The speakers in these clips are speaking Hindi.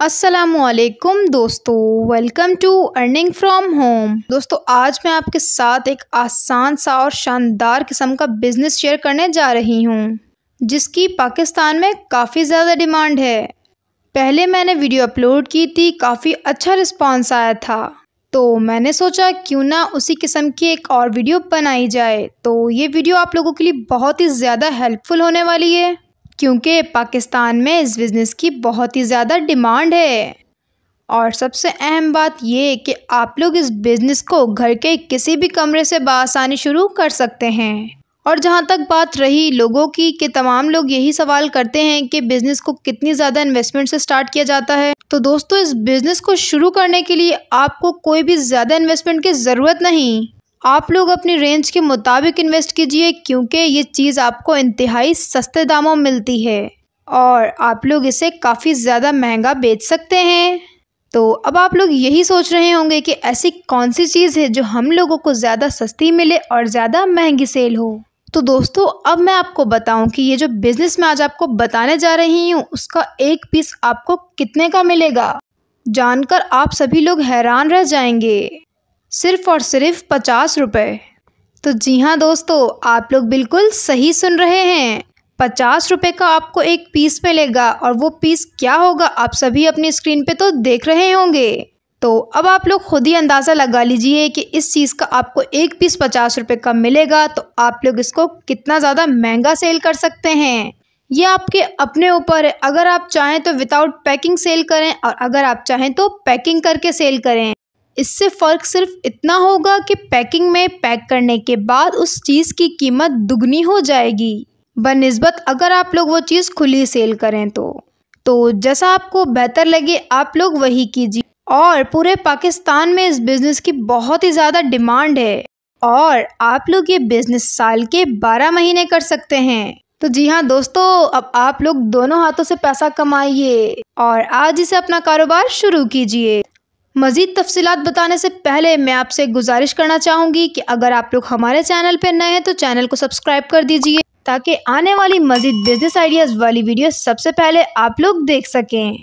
असलकुम दोस्तों welcome to earning from home दोस्तों आज मैं आपके साथ एक आसान सा और शानदार किस्म का बिज़नेस शेयर करने जा रही हूँ जिसकी पाकिस्तान में काफ़ी ज़्यादा डिमांड है पहले मैंने वीडियो अपलोड की थी काफ़ी अच्छा रिस्पांस आया था तो मैंने सोचा क्यों ना उसी किस्म की एक और वीडियो बनाई जाए तो ये वीडियो आप लोगों के लिए बहुत ही ज़्यादा हेल्पफुल होने वाली है क्योंकि पाकिस्तान में इस बिज़नेस की बहुत ही ज़्यादा डिमांड है और सबसे अहम बात यह कि आप लोग इस बिज़नेस को घर के किसी भी कमरे से बसानी शुरू कर सकते हैं और जहाँ तक बात रही लोगों की कि तमाम लोग यही सवाल करते हैं कि बिज़नेस को कितनी ज़्यादा इन्वेस्टमेंट से स्टार्ट किया जाता है तो दोस्तों इस बिज़नेस को शुरू करने के लिए आपको कोई भी ज़्यादा इन्वेस्टमेंट की ज़रूरत नहीं आप लोग अपनी रेंज के मुताबिक इन्वेस्ट कीजिए क्योंकि ये चीज़ आपको इंतहाई सस्ते दामों में मिलती है और आप लोग इसे काफ़ी ज़्यादा महंगा बेच सकते हैं तो अब आप लोग यही सोच रहे होंगे कि ऐसी कौन सी चीज़ है जो हम लोगों को ज़्यादा सस्ती मिले और ज़्यादा महंगी सेल हो तो दोस्तों अब मैं आपको बताऊं कि ये जो बिज़नेस मैं आज आपको बताने जा रही हूँ उसका एक पीस आपको कितने का मिलेगा जानकर आप सभी लोग हैरान रह जाएंगे सिर्फ और सिर्फ पचास रुपये तो जी हाँ दोस्तों आप लोग बिल्कुल सही सुन रहे हैं पचास रुपये का आपको एक पीस मिलेगा और वो पीस क्या होगा आप सभी अपनी स्क्रीन पे तो देख रहे होंगे तो अब आप लोग खुद ही अंदाज़ा लगा लीजिए कि इस चीज़ का आपको एक पीस पचास रुपये का मिलेगा तो आप लोग इसको कितना ज़्यादा महंगा सेल कर सकते हैं ये आपके अपने ऊपर है अगर आप चाहें तो विदाउट पैकिंग सेल करें और अगर आप चाहें तो पैकिंग करके सेल करें इससे फ़र्क सिर्फ इतना होगा कि पैकिंग में पैक करने के बाद उस चीज़ की कीमत दुगनी हो जाएगी बनस्बत अगर आप लोग वो चीज़ खुली सेल करें तो तो जैसा आपको बेहतर लगे आप लोग वही कीजिए और पूरे पाकिस्तान में इस बिज़नेस की बहुत ही ज़्यादा डिमांड है और आप लोग ये बिज़नेस साल के बारह महीने कर सकते हैं तो जी हाँ दोस्तों अब आप लोग दोनों हाथों से पैसा कमाइए और आज इसे अपना कारोबार शुरू कीजिए मज़ीद तफ़सी बताने से पहले मैं आपसे गुजारिश करना चाहूँगी कि अगर आप लोग हमारे चैनल पर नए हैं तो चैनल को सब्सक्राइब कर दीजिए ताकि आने वाली मज़ीद बिज़नेस आइडियाज़ वाली वीडियो सबसे पहले आप लोग देख सकें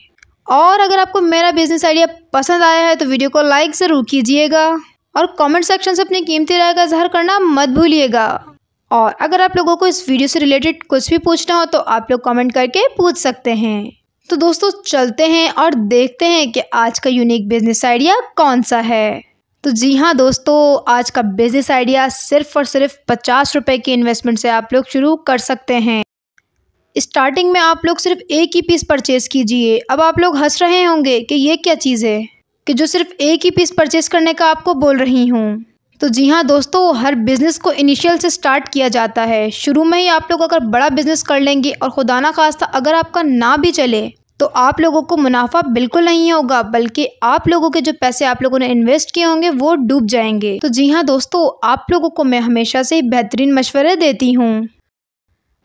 और अगर आपको मेरा बिज़नेस आइडिया पसंद आया है तो वीडियो को लाइक ज़रूर कीजिएगा और कमेंट सेक्शन से अपनी कीमती राय का इजहार करना मत भूलिएगा और अगर आप लोगों को इस वीडियो से रिलेटेड कुछ भी पूछना हो तो आप लोग कमेंट करके पूछ सकते हैं तो दोस्तों चलते हैं और देखते हैं कि आज का यूनिक बिजनेस आइडिया कौन सा है तो जी हाँ दोस्तों आज का बिजनेस आइडिया सिर्फ और सिर्फ पचास रुपये की इन्वेस्टमेंट से आप लोग शुरू कर सकते हैं स्टार्टिंग में आप लोग सिर्फ एक ही पीस परचेज़ कीजिए अब आप लोग हंस रहे होंगे कि ये क्या चीज़ है कि जो सिर्फ एक ही पीस परचेज़ करने का आपको बोल रही हूँ तो जी हाँ दोस्तों हर बिज़नेस को इनिशियल से स्टार्ट किया जाता है शुरू में ही आप लोग अगर बड़ा बिज़नेस कर लेंगे और खुदा ना खास्ता अगर आपका ना भी चले तो आप लोगों को मुनाफा बिल्कुल नहीं होगा बल्कि आप लोगों के जो पैसे आप लोगों ने इन्वेस्ट किए होंगे वो डूब जाएंगे तो जी हाँ दोस्तों आप लोगों को मैं हमेशा से बेहतरीन मशवरे देती हूँ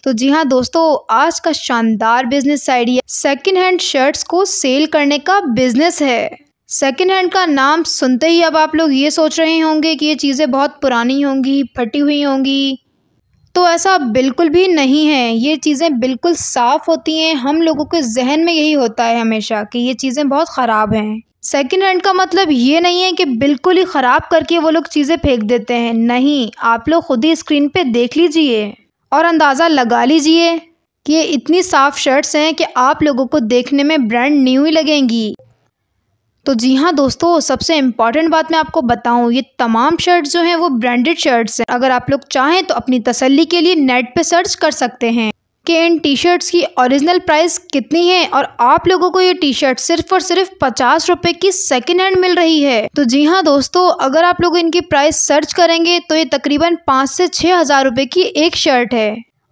तो जी हाँ दोस्तों आज का शानदार business idea second hand shirts को सेल करने का बिजनेस है सेकेंड हैंड का नाम सुनते ही अब आप लोग ये सोच रहे होंगे कि ये चीज़ें बहुत पुरानी होंगी फटी हुई होंगी तो ऐसा बिल्कुल भी नहीं है ये चीज़ें बिल्कुल साफ़ होती हैं हम लोगों के जहन में यही होता है हमेशा कि ये चीज़ें बहुत ख़राब हैं सेकेंड हैंड का मतलब ये नहीं है कि बिल्कुल ही ख़राब करके वो लोग चीज़ें फेंक देते हैं नहीं आप लोग ख़ुद ही स्क्रीन पर देख लीजिए और अंदाज़ा लगा लीजिए कि ये इतनी साफ़ शर्ट्स हैं कि आप लोगों को देखने में ब्रांड न्यू ही लगेंगी तो जी हाँ दोस्तों सबसे इम्पॉर्टेंट बात मैं आपको बताऊँ ये तमाम शर्ट्स जो हैं वो ब्रांडेड शर्ट्स हैं अगर आप लोग चाहें तो अपनी तसल्ली के लिए नेट पे सर्च कर सकते हैं कि इन टी शर्ट्स की ओरिजिनल प्राइस कितनी है और आप लोगों को ये टी शर्ट सिर्फ और सिर्फ पचास रुपए की सेकेंड हैंड मिल रही है तो जी हाँ दोस्तों अगर आप लोग इनकी प्राइस सर्च करेंगे तो ये तकरीबन पाँच से छः हज़ार रुपए की एक शर्ट है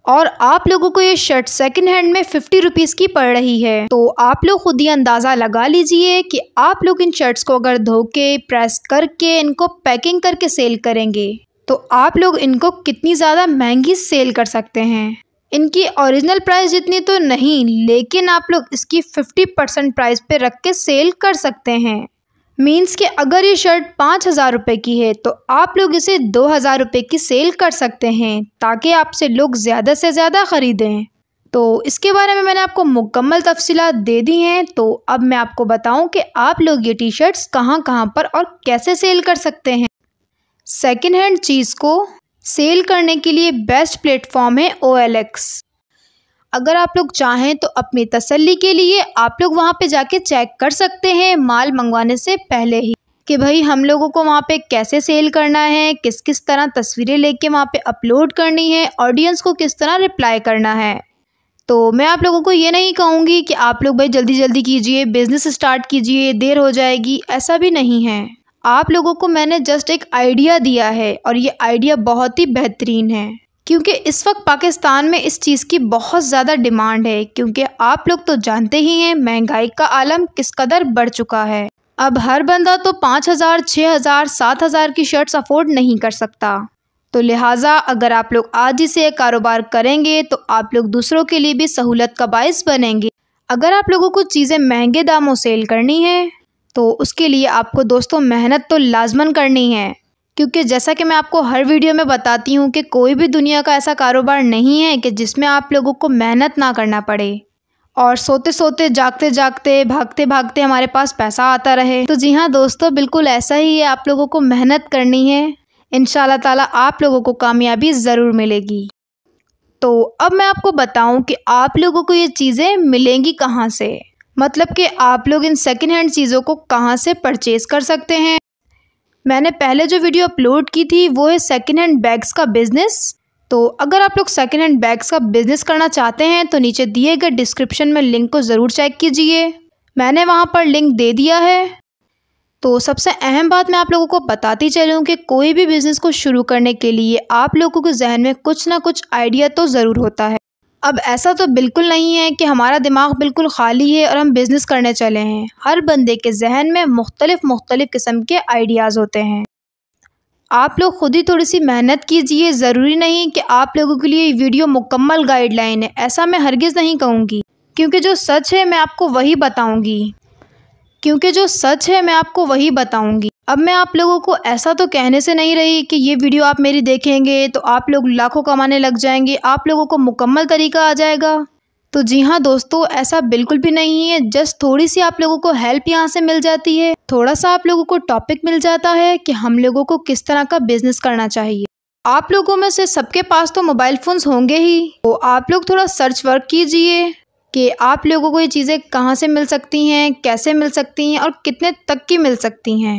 और आप लोगों को ये शर्ट सेकंड हैंड में फिफ्टी रुपीज़ की पड़ रही है तो आप लोग खुद ही अंदाज़ा लगा लीजिए कि आप लोग इन शर्ट्स को अगर धो के प्रेस करके इनको पैकिंग करके सेल करेंगे तो आप लोग इनको कितनी ज़्यादा महंगी सेल कर सकते हैं इनकी ओरिजिनल प्राइस जितनी तो नहीं लेकिन आप लोग इसकी 50 परसेंट प्राइस पे रख के सेल कर सकते हैं मीन्स कि अगर ये शर्ट पाँच हज़ार रुपये की है तो आप लोग इसे दो हज़ार रुपये की सेल कर सकते हैं ताकि आपसे लोग ज़्यादा से ज़्यादा ख़रीदें तो इसके बारे में मैंने आपको मुकम्मल तफसीत दे दी हैं तो अब मैं आपको बताऊं कि आप लोग ये टी शर्ट्स कहाँ कहाँ पर और कैसे सेल कर सकते हैं सेकेंड हैंड चीज़ को सेल करने के लिए बेस्ट प्लेटफॉर्म है ओ एल एक्स अगर आप लोग चाहें तो अपनी तसल्ली के लिए आप लोग वहाँ पे जाके चेक कर सकते हैं माल मंगवाने से पहले ही कि भाई हम लोगों को वहाँ पे कैसे सेल करना है किस किस तरह तस्वीरें लेके वहाँ पे अपलोड करनी है ऑडियंस को किस तरह रिप्लाई करना है तो मैं आप लोगों को ये नहीं कहूँगी कि आप लोग भाई जल्दी जल्दी कीजिए बिज़नेस स्टार्ट कीजिए देर हो जाएगी ऐसा भी नहीं है आप लोगों को मैंने जस्ट एक आइडिया दिया है और ये आइडिया बहुत ही बेहतरीन है क्योंकि इस वक्त पाकिस्तान में इस चीज़ की बहुत ज़्यादा डिमांड है क्योंकि आप लोग तो जानते ही हैं महंगाई का आलम किस कदर बढ़ चुका है अब हर बंदा तो पाँच हज़ार छः हज़ार सात हज़ार की शर्ट्स अफोर्ड नहीं कर सकता तो लिहाजा अगर आप लोग आज ही से कारोबार करेंगे तो आप लोग दूसरों के लिए भी सहूलत का बायस बनेंगे अगर आप लोगों को चीज़ें महंगे दामों सेल करनी है तो उसके लिए आपको दोस्तों मेहनत तो लाजमन करनी है क्योंकि जैसा कि मैं आपको हर वीडियो में बताती हूँ कि कोई भी दुनिया का ऐसा कारोबार नहीं है कि जिसमें आप लोगों को मेहनत ना करना पड़े और सोते सोते जागते जागते भागते भागते हमारे पास पैसा आता रहे तो जी हाँ दोस्तों बिल्कुल ऐसा ही है आप लोगों को मेहनत करनी है इन ताला आप लोगों को कामयाबी ज़रूर मिलेगी तो अब मैं आपको बताऊं कि आप लोगों को ये चीज़ें मिलेंगी कहाँ से मतलब कि आप लोग इन सेकेंड हैंड चीज़ों को कहाँ से परचेज़ कर सकते हैं मैंने पहले जो वीडियो अपलोड की थी वो है सेकेंड हैंड बैग्स का बिज़नेस तो अगर आप लोग सेकेंड हैंड बैग्स का बिज़नेस करना चाहते हैं तो नीचे दिए गए डिस्क्रिप्शन में लिंक को ज़रूर चेक कीजिए मैंने वहाँ पर लिंक दे दिया है तो सबसे अहम बात मैं आप लोगों को बताती चलूँ कि कोई भी बिज़नेस को शुरू करने के लिए आप लोगों के जहन में कुछ ना कुछ आइडिया तो ज़रूर होता है अब ऐसा तो बिल्कुल नहीं है कि हमारा दिमाग बिल्कुल खाली है और हम बिज़नेस करने चले हैं हर बंदे के जहन में मुख्तलिफ़ मुख्तलिफ़ किस्म के आइडियाज़ होते हैं आप लोग ख़ुद ही थोड़ी सी मेहनत कीजिए ज़रूरी नहीं कि आप लोगों के लिए वीडियो मुकम्मल गाइडलाइन है ऐसा मैं हरगिज़ नहीं कहूँगी क्योंकि जो सच है मैं आपको वही बताऊँगी क्योंकि जो सच है मैं आपको वही बताऊँगी अब मैं आप लोगों को ऐसा तो कहने से नहीं रही कि ये वीडियो आप मेरी देखेंगे तो आप लोग लाखों कमाने लग जाएंगे आप लोगों को मुकम्मल तरीका आ जाएगा तो जी हाँ दोस्तों ऐसा बिल्कुल भी नहीं है जस्ट थोड़ी सी आप लोगों को हेल्प यहाँ से मिल जाती है थोड़ा सा आप लोगों को टॉपिक मिल जाता है कि हम लोगों को किस तरह का बिजनेस करना चाहिए आप लोगों में से सबके पास तो मोबाइल फ़ोन्स होंगे ही तो आप लोग थोड़ा सर्च वर्क कीजिए कि आप लोगों को ये चीज़ें कहाँ से मिल सकती हैं कैसे मिल सकती हैं और कितने तक की मिल सकती हैं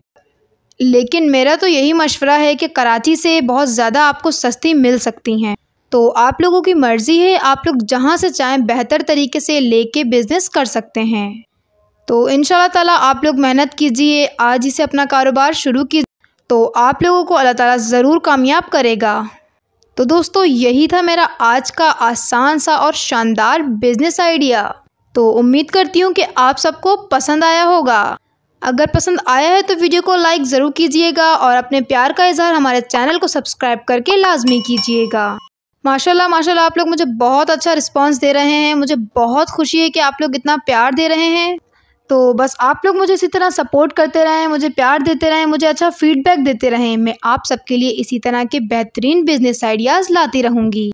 लेकिन मेरा तो यही मशवरा है कि कराची से बहुत ज़्यादा आपको सस्ती मिल सकती हैं तो आप लोगों की मर्ज़ी है आप लोग जहाँ से चाहें बेहतर तरीके से लेके बिज़नेस कर सकते हैं तो इन ताला आप लोग मेहनत कीजिए आज ही से अपना कारोबार शुरू कीजिए तो आप लोगों को अल्लाह ताला ज़रूर कामयाब करेगा तो दोस्तों यही था मेरा आज का आसान सा और शानदार बिज़नेस आइडिया तो उम्मीद करती हूँ कि आप सबको पसंद आया होगा अगर पसंद आया है तो वीडियो को लाइक ज़रूर कीजिएगा और अपने प्यार का इजहार हमारे चैनल को सब्सक्राइब करके लाजमी कीजिएगा माशाल्लाह माशाल्लाह आप लोग मुझे बहुत अच्छा रिस्पांस दे रहे हैं मुझे बहुत खुशी है कि आप लोग इतना प्यार दे रहे हैं तो बस आप लोग मुझे इसी तरह सपोर्ट करते रहें मुझे प्यार देते रहें मुझे अच्छा फीडबैक देते रहें मैं आप सबके लिए इसी तरह के बेहतरीन बिजनेस आइडियाज़ लाती रहूँगी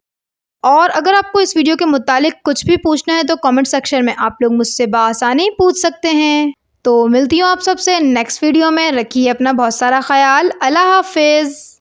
और अगर आपको इस वीडियो के मुतालिक कुछ भी पूछना है तो कमेंट सेक्शन में आप लोग मुझसे बासानी पूछ सकते हैं तो मिलती हूँ आप सबसे नेक्स्ट वीडियो में रखिए अपना बहुत सारा ख्याल अल्लाह हाफिज़